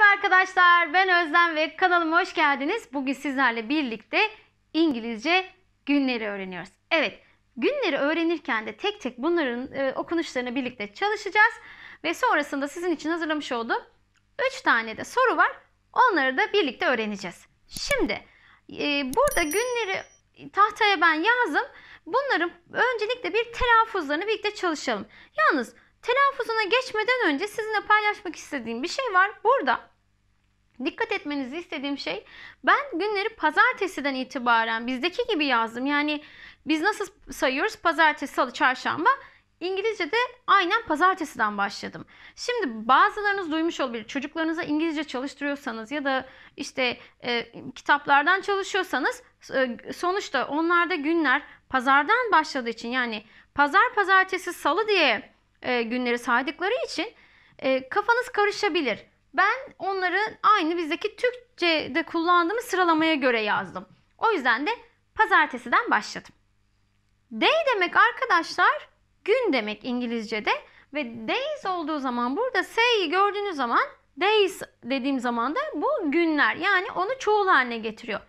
Merhaba arkadaşlar ben Özlem ve kanalıma hoş geldiniz. Bugün sizlerle birlikte İngilizce günleri öğreniyoruz. Evet günleri öğrenirken de tek tek bunların e, okunuşlarını birlikte çalışacağız. Ve sonrasında sizin için hazırlamış olduğum 3 tane de soru var. Onları da birlikte öğreneceğiz. Şimdi e, burada günleri tahtaya ben yazdım. Bunların öncelikle bir telaffuzlarını birlikte çalışalım. Yalnız telaffuzuna geçmeden önce sizinle paylaşmak istediğim bir şey var. Burada Dikkat etmenizi istediğim şey ben günleri pazartesiden itibaren bizdeki gibi yazdım. Yani biz nasıl sayıyoruz? Pazartesi, salı, çarşamba. İngilizce'de aynen pazartesiden başladım. Şimdi bazılarınız duymuş olabilir. Çocuklarınıza İngilizce çalıştırıyorsanız ya da işte e, kitaplardan çalışıyorsanız e, sonuçta onlarda günler pazardan başladığı için yani pazar, pazartesi, salı diye e, günleri saydıkları için e, kafanız karışabilir. Ben onları aynı bizdeki Türkçe'de kullandığımız sıralamaya göre yazdım. O yüzden de pazartesiden başladım. Day demek arkadaşlar gün demek İngilizce'de ve days olduğu zaman burada say'yi gördüğünüz zaman days dediğim zaman da bu günler yani onu çoğul haline getiriyor.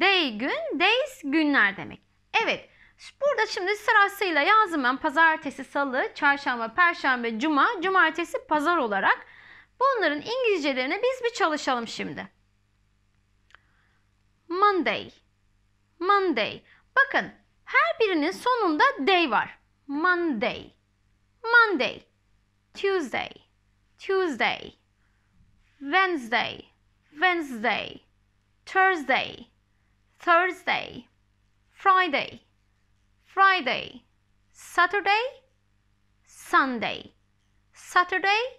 Day gün, days günler demek. Evet burada şimdi sırasıyla yazdım ben pazartesi, salı, çarşamba, perşembe, cuma, cumartesi, pazar olarak Bunların İngilizcelerine biz bir çalışalım şimdi. Monday. Monday. Bakın her birinin sonunda day var. Monday. Monday. Tuesday. Tuesday. Wednesday. Wednesday. Thursday. Thursday. Friday. Friday. Saturday. Sunday. Saturday.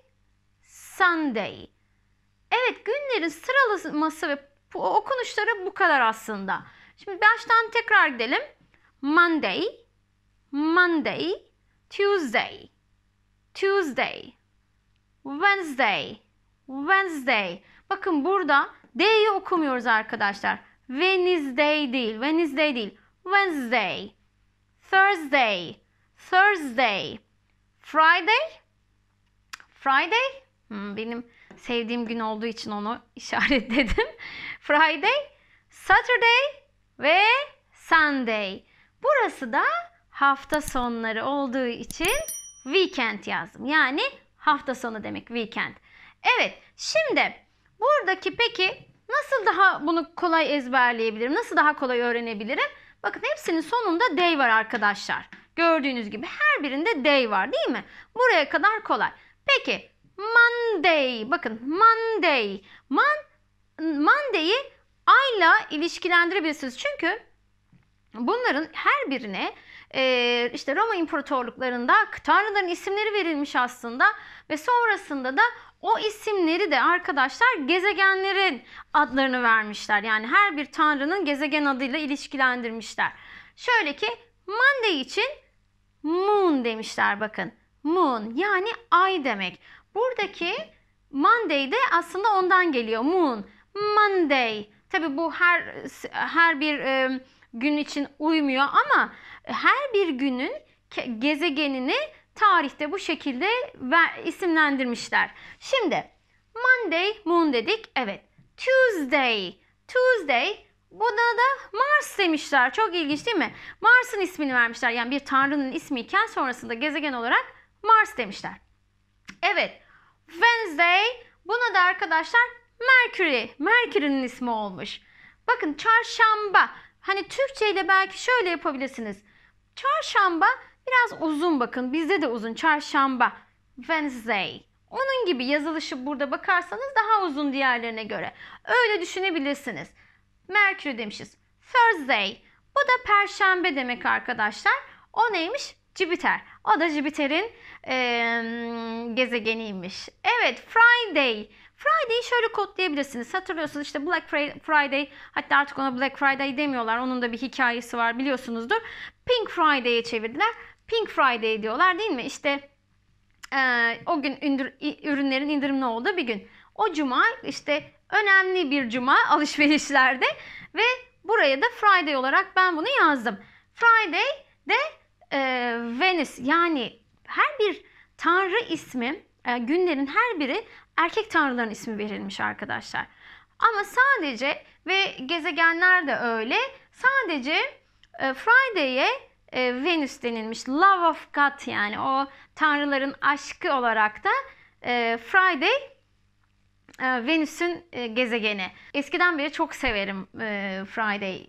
Sunday. Evet günlerin sıralaması ve okunuşları bu kadar aslında. Şimdi baştan tekrar gidelim. Monday, Monday, Tuesday, Tuesday, Wednesday, Wednesday. Bakın burada D'yi okumuyoruz arkadaşlar. Wednesday değil, Wednesday değil. Wednesday, Thursday, Thursday, Friday, Friday, Hmm, benim sevdiğim gün olduğu için onu işaretledim. Friday, Saturday ve Sunday. Burası da hafta sonları olduğu için weekend yazdım. Yani hafta sonu demek weekend. Evet şimdi buradaki peki nasıl daha bunu kolay ezberleyebilirim? Nasıl daha kolay öğrenebilirim? Bakın hepsinin sonunda day var arkadaşlar. Gördüğünüz gibi her birinde day var değil mi? Buraya kadar kolay. Peki Monday. Bakın Monday. Man, Monday'i ayla ilişkilendirebilirsiniz. Çünkü bunların her birine e, işte Roma imparatorluklarında tanrıların isimleri verilmiş aslında ve sonrasında da o isimleri de arkadaşlar gezegenlerin adlarını vermişler. Yani her bir tanrının gezegen adıyla ilişkilendirmişler. Şöyle ki Monday için Moon demişler bakın. Moon yani ay demek. Buradaki Monday de aslında ondan geliyor. Moon. Monday. tabii bu her her bir e, gün için uymuyor ama her bir günün gezegenini tarihte bu şekilde isimlendirmişler. Şimdi Monday Moon dedik. Evet. Tuesday. Tuesday Buna da Mars demişler. Çok ilginç değil mi? Mars'ın ismini vermişler. Yani bir tanrının ismiyken sonrasında gezegen olarak Mars demişler. Evet. Wednesday. Buna da arkadaşlar Mercury. Mercury'nin ismi olmuş. Bakın çarşamba. Hani Türkçe ile belki şöyle yapabilirsiniz. Çarşamba biraz uzun bakın. Bizde de uzun. Çarşamba. Wednesday. Onun gibi yazılışı burada bakarsanız daha uzun diğerlerine göre. Öyle düşünebilirsiniz. Mercury demişiz. Thursday. Bu da perşembe demek arkadaşlar. O neymiş? Jüpiter. O da Jüpiter'in e, gezegeniymiş. Evet Friday. Friday'i şöyle kodlayabilirsiniz. Hatırlıyorsunuz işte Black Friday hatta artık ona Black Friday demiyorlar. Onun da bir hikayesi var biliyorsunuzdur. Pink Friday'e çevirdiler. Pink Friday diyorlar değil mi? İşte e, o gün indir, ürünlerin indirimli olduğu bir gün. O cuma işte önemli bir cuma alışverişlerde ve buraya da Friday olarak ben bunu yazdım. Friday de e, Venüs yani her bir tanrı ismi e, günlerin her biri erkek tanrıların ismi verilmiş arkadaşlar. Ama sadece ve gezegenler de öyle. Sadece e, Friday'e e, Venüs denilmiş. Love of God yani o tanrıların aşkı olarak da e, Friday e, Venüs'ün e, gezegeni. Eskiden beri çok severim e, Friday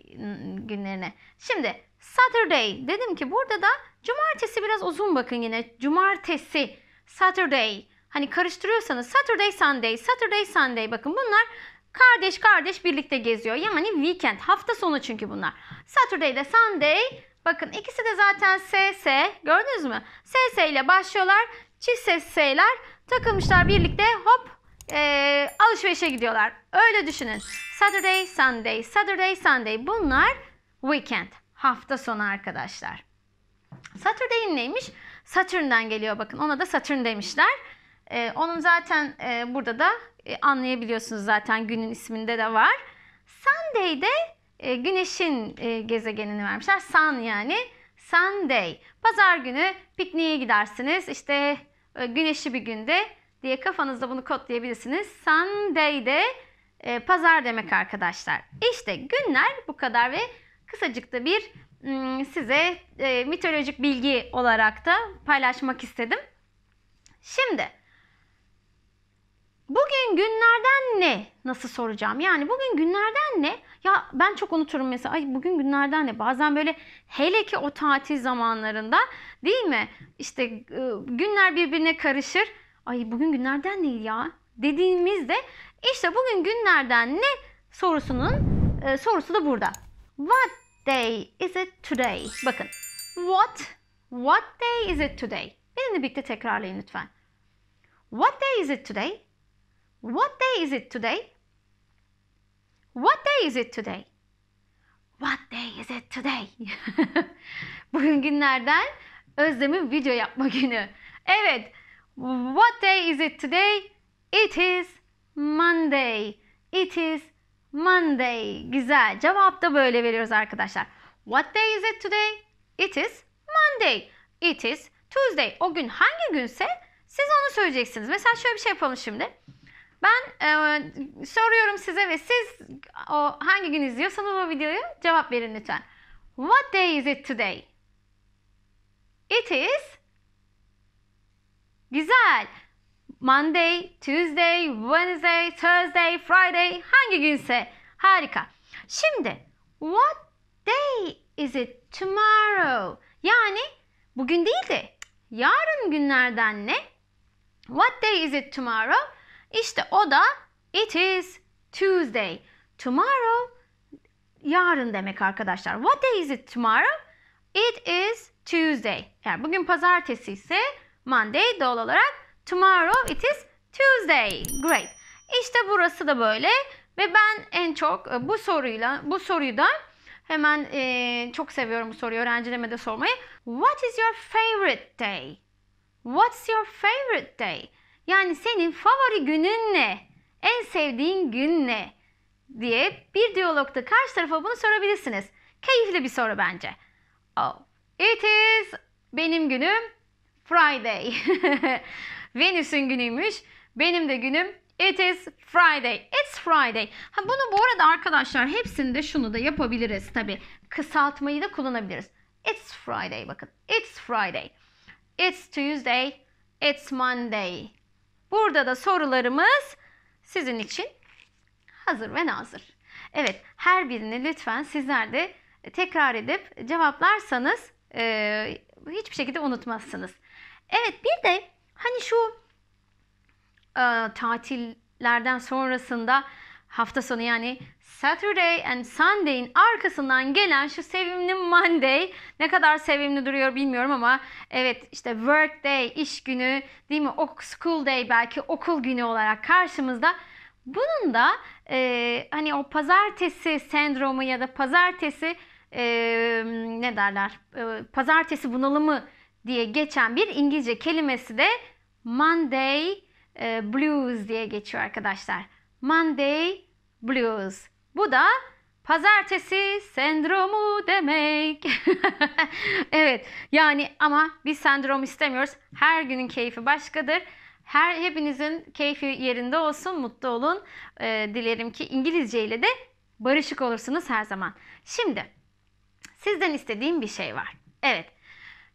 günlerini. Şimdi Saturday. Dedim ki burada da cumartesi biraz uzun bakın yine. Cumartesi. Saturday. Hani karıştırıyorsanız Saturday, Sunday, Saturday, Sunday. Bakın bunlar kardeş kardeş birlikte geziyor. Yani weekend. Hafta sonu çünkü bunlar. Saturday de Sunday. Bakın ikisi de zaten SS. Gördünüz mü? SS ile başlıyorlar. Çift ses S'ler takılmışlar birlikte hop e, alışverişe gidiyorlar. Öyle düşünün. Saturday, Sunday, Saturday, Sunday bunlar weekend hafta sonu arkadaşlar. Satürn neymiş? Satürn'den geliyor bakın. Ona da Satürn demişler. Ee, onun zaten e, burada da e, anlayabiliyorsunuz zaten günün isminde de var. Sunday'de e, güneşin e, gezegenini vermişler. Sun yani Sunday. Pazar günü pikniğe gidersiniz. İşte e, güneşli bir günde diye kafanızda bunu kodlayabilirsiniz. Sunday'de e, pazar demek arkadaşlar. İşte günler bu kadar ve kısacık da bir size e, mitolojik bilgi olarak da paylaşmak istedim. Şimdi bugün günlerden ne? Nasıl soracağım? Yani bugün günlerden ne? Ya ben çok unuturum mesela. Ay bugün günlerden ne? Bazen böyle hele ki o tatil zamanlarında değil mi? İşte günler birbirine karışır. Ay bugün günlerden ne? ya dediğimizde işte bugün günlerden ne sorusunun sorusu da burada. What day is it today? Bakın. What what day is it today? Benimle birlikte tekrarlayın lütfen. What day is it today? What day is it today? What day is it today? What day is it today? Bugün günlerden Özlem'in video yapma günü. Evet. What day is it today? It is Monday. It is Monday. Güzel. Cevap da böyle veriyoruz arkadaşlar. What day is it today? It is Monday. It is Tuesday. O gün hangi günse siz onu söyleyeceksiniz. Mesela şöyle bir şey yapalım şimdi. Ben e, soruyorum size ve siz o hangi gün izliyorsanız o videoyu cevap verin lütfen. What day is it today? It is Güzel. Monday, Tuesday, Wednesday, Thursday, Friday hangi günse harika. Şimdi what day is it tomorrow? Yani bugün değil de yarın günlerden ne? What day is it tomorrow? İşte o da it is Tuesday. Tomorrow yarın demek arkadaşlar. What day is it tomorrow? It is Tuesday. Yani bugün pazartesi ise Monday doğal olarak Tomorrow it is Tuesday. Great. İşte burası da böyle ve ben en çok e, bu soruyla bu soruyu da hemen e, çok seviyorum bu soruyu öğrencilerime de sormayı. What is your favorite day? What's your favorite day? Yani senin favori günün ne? En sevdiğin gün ne? diye bir diyalogda karşı tarafa bunu sorabilirsiniz. Keyifli bir soru bence. Oh, it is benim günüm Friday. Venüs'ün günüymüş. Benim de günüm It is Friday. It's Friday. Ha bunu bu arada arkadaşlar hepsinde şunu da yapabiliriz tabi. Kısaltmayı da kullanabiliriz. It's Friday bakın. It's Friday. It's Tuesday. It's Monday. Burada da sorularımız sizin için hazır ve nazır. Evet her birini lütfen sizler de tekrar edip cevaplarsanız e, hiçbir şekilde unutmazsınız. Evet bir de Hani şu e, tatillerden sonrasında hafta sonu yani Saturday and Sunday'in arkasından gelen şu sevimli Monday ne kadar sevimli duruyor bilmiyorum ama evet işte work day iş günü değil mi o school day belki okul günü olarak karşımızda bunun da e, hani o pazartesi sendromu ya da pazartesi e, ne derler e, pazartesi bunalımı diye geçen bir İngilizce kelimesi de Monday e, Blues diye geçiyor arkadaşlar. Monday Blues. Bu da pazartesi sendromu demek. evet yani ama biz sendrom istemiyoruz. Her günün keyfi başkadır. Her hepinizin keyfi yerinde olsun, mutlu olun. Ee, dilerim ki İngilizce ile de barışık olursunuz her zaman. Şimdi sizden istediğim bir şey var. Evet.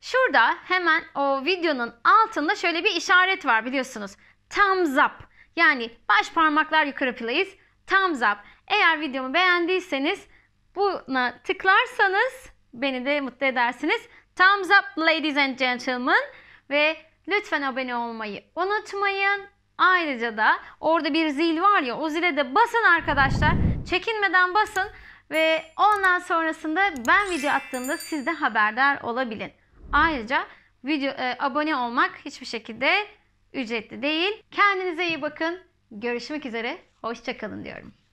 Şurada hemen o videonun altında şöyle bir işaret var biliyorsunuz. Thumbs up. Yani baş parmaklar yukarı please. Thumbs up. Eğer videomu beğendiyseniz buna tıklarsanız beni de mutlu edersiniz. Thumbs up ladies and gentlemen ve lütfen abone olmayı unutmayın. Ayrıca da orada bir zil var ya o zile de basın arkadaşlar. Çekinmeden basın ve ondan sonrasında ben video attığımda siz de haberdar olabilin. Ayrıca video e, abone olmak hiçbir şekilde ücretli değil. Kendinize iyi bakın. Görüşmek üzere. Hoşçakalın diyorum.